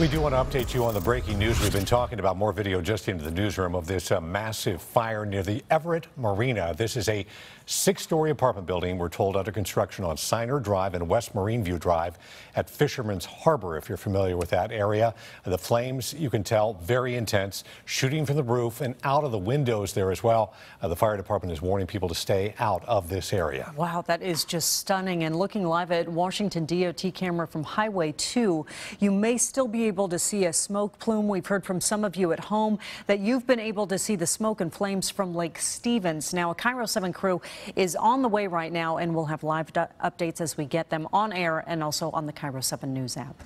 We do want to update you on the breaking news. We've been talking about more video just into the newsroom of this uh, massive fire near the Everett Marina. This is a six-story apartment building, we're told, under construction on Signer Drive and West Marine View Drive at Fisherman's Harbor, if you're familiar with that area. The flames, you can tell, very intense, shooting from the roof and out of the windows there as well. Uh, the fire department is warning people to stay out of this area. Wow, that is just stunning. And looking live at Washington DOT camera from Highway 2, you may still be able to see a smoke plume. We've heard from some of you at home that you've been able to see the smoke and flames from Lake Stevens. Now, a Cairo 7 crew is on the way right now, and we'll have live updates as we get them on air and also on the Cairo 7 News app.